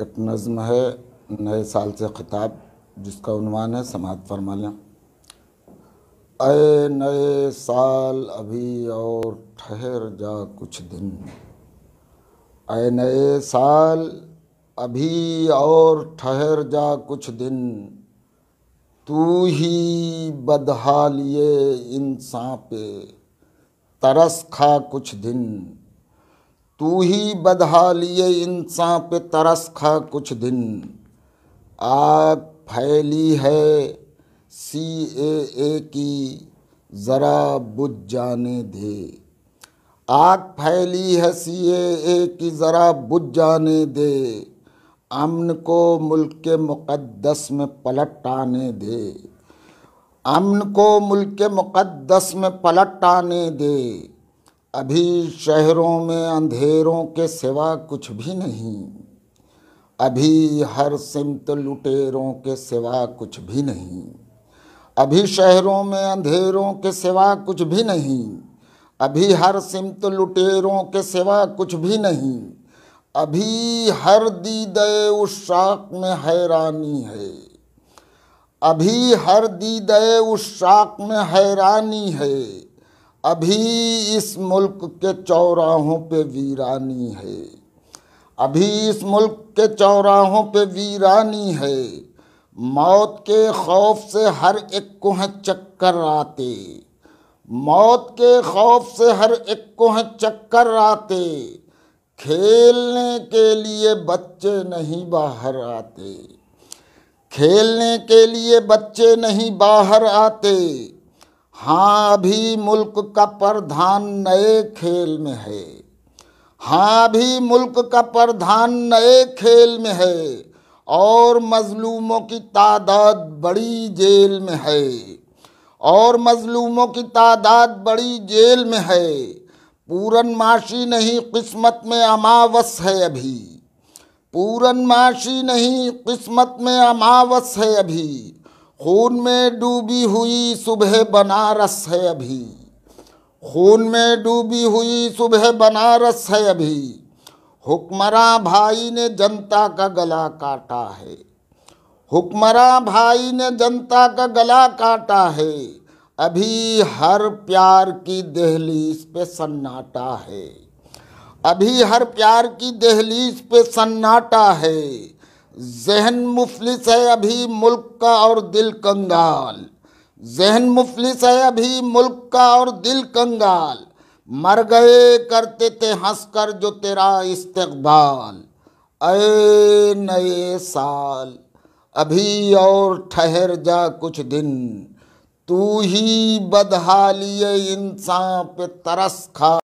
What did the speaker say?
ایک نظم ہے نئے سال سے خطاب جس کا عنوان ہے سماعت فرما لیں اے نئے سال ابھی اور ٹھہر جا کچھ دن اے نئے سال ابھی اور ٹھہر جا کچھ دن تو ہی بدحالیے انسان پہ ترس کھا کچھ دن تو ہی بدھا لیے انسان پہ ترس کھا کچھ دن آگ پھیلی ہے سی اے اے کی ذرا بجھ جانے دے آگ پھیلی ہے سی اے اے کی ذرا بجھ جانے دے امن کو ملک کے مقدس میں پلٹ آنے دے امن کو ملک کے مقدس میں پلٹ آنے دے ابھی شہروں میں اندھیروں کے سوا کچھ بھی نہیں ابھی ہر سمت لٹیروں کے سوا کچھ بھی نہیں ابھی شہروں میں اندھیروں کے سوا کچھ بھی نہیں ابھی ہر سمت لٹیروں کے سوا کچھ بھی نہیں ابھی ہر دیدے اس شاخ میں حیرانی ہے ابھی ہر دیدے اس شاخ میں حیرانی ہے ابھی اس ملک کے چوراہوں پہ ویرانی ہے ابھی اس ملک کے چوراہوں پہ ویرانی ہے موت کے خوف سے ہر ایک کو ہیں چکر آتے موت کے خوف سے ہر ایک کو ہیں چکر آتے کھیلنے کے لیے بچے نہیں باہر آتے کھیلنے کے لیے بچے نہیں باہر آتے ہاں ابھی ملک کا پردھان نئے کھیل میں ہے ہاں ابھی ملک کا پردھان نئے کھیل میں ہے اور مظلوموں کی تعداد بڑی جیل میں ہے اور مظلوموں کی تعداد بڑی جیل میں ہے معاشی نہیں قسمت میں اماوس ہے ابھی پورن معاشی نہیں قسمت میں اماوس ہے ابھی خون میں ڈوبی ہوئی صبح بنارس ہے ابھی خون میں ڈوبی ہوئی صبح بنارس ہے ابھی حکمراں بھائی نے جنتا کا گلا کاٹا ہے حکمراں بھائی نے جنتا کا گلا کاٹا ہے ابھی ہر پیار کی دہلیز پہ سناٹا ہے ابھی ہر پیار کی دہلیز پہ سناٹا ہے ذہن مفلس ہے ابھی ملک کا اور دل کنگال ذہن مفلس ہے ابھی ملک کا اور دل کنگال مر گئے کرتے تھے ہنس کر جو تیرا استقبال اے نئے سال ابھی اور ٹھہر جا کچھ دن تو ہی بدحالی انسان پہ ترس کھا